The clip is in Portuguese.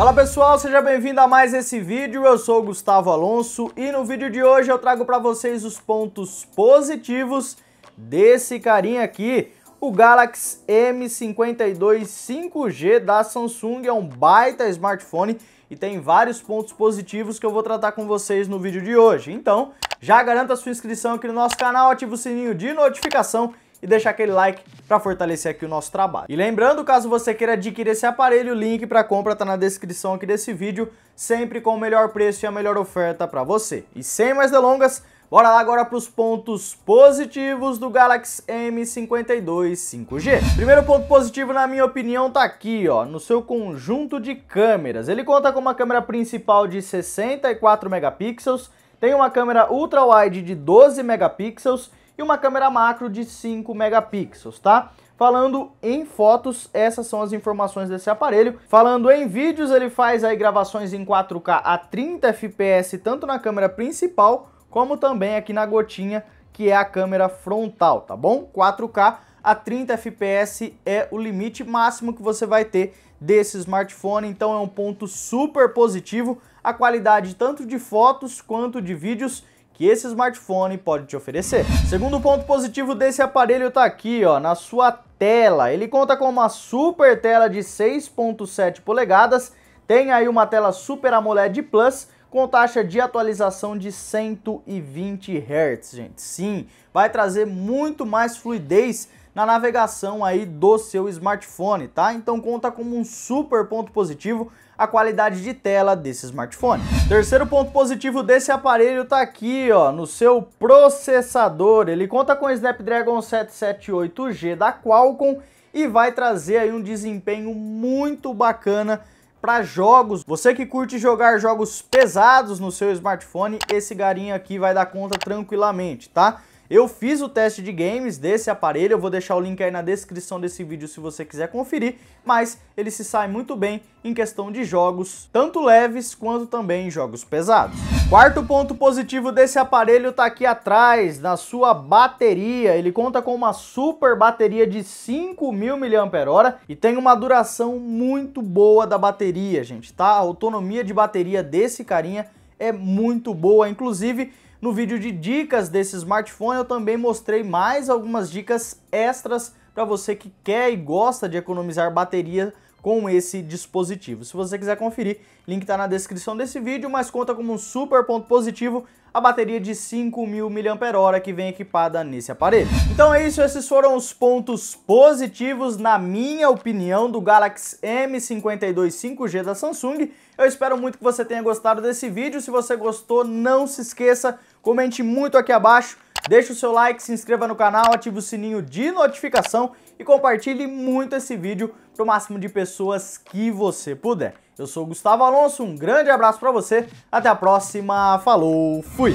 Fala pessoal, seja bem-vindo a mais esse vídeo. Eu sou o Gustavo Alonso e no vídeo de hoje eu trago para vocês os pontos positivos desse carinha aqui. O Galaxy M52 5G da Samsung é um baita smartphone e tem vários pontos positivos que eu vou tratar com vocês no vídeo de hoje. Então, já garanta sua inscrição aqui no nosso canal, ativa o sininho de notificação e deixar aquele like para fortalecer aqui o nosso trabalho. E lembrando, caso você queira adquirir esse aparelho, o link para compra está na descrição aqui desse vídeo, sempre com o melhor preço e a melhor oferta para você. E sem mais delongas, bora lá agora para os pontos positivos do Galaxy M52 5G. Primeiro ponto positivo, na minha opinião, tá aqui, ó, no seu conjunto de câmeras. Ele conta com uma câmera principal de 64 megapixels, tem uma câmera ultra-wide de 12 megapixels e uma câmera macro de 5 megapixels, tá? Falando em fotos, essas são as informações desse aparelho. Falando em vídeos, ele faz aí gravações em 4K a 30 fps tanto na câmera principal como também aqui na gotinha, que é a câmera frontal, tá bom? 4K a 30 fps é o limite máximo que você vai ter desse smartphone, então é um ponto super positivo. A qualidade tanto de fotos quanto de vídeos que esse smartphone pode te oferecer. Segundo ponto positivo desse aparelho está aqui, ó, na sua tela. Ele conta com uma super tela de 6.7 polegadas, tem aí uma tela Super AMOLED Plus com taxa de atualização de 120 Hz, gente. Sim, vai trazer muito mais fluidez na navegação aí do seu smartphone, tá? Então conta como um super ponto positivo a qualidade de tela desse smartphone. Terceiro ponto positivo desse aparelho tá aqui, ó, no seu processador. Ele conta com o Snapdragon 778G da Qualcomm e vai trazer aí um desempenho muito bacana para jogos. Você que curte jogar jogos pesados no seu smartphone, esse garinho aqui vai dar conta tranquilamente, tá? Eu fiz o teste de games desse aparelho, eu vou deixar o link aí na descrição desse vídeo se você quiser conferir, mas ele se sai muito bem em questão de jogos, tanto leves quanto também jogos pesados. Quarto ponto positivo desse aparelho está aqui atrás, na sua bateria. Ele conta com uma super bateria de 5.000 mAh e tem uma duração muito boa da bateria, gente, tá? A autonomia de bateria desse carinha é muito boa, inclusive no vídeo de dicas desse smartphone eu também mostrei mais algumas dicas extras para você que quer e gosta de economizar bateria com esse dispositivo. Se você quiser conferir, link está na descrição desse vídeo, mas conta como um super ponto positivo a bateria de 5.000 mAh que vem equipada nesse aparelho. Então é isso, esses foram os pontos positivos, na minha opinião, do Galaxy M52 5G da Samsung. Eu espero muito que você tenha gostado desse vídeo, se você gostou, não se esqueça, comente muito aqui abaixo, deixe o seu like, se inscreva no canal, ative o sininho de notificação e compartilhe muito esse vídeo para o máximo de pessoas que você puder. Eu sou o Gustavo Alonso, um grande abraço para você, até a próxima, falou, fui!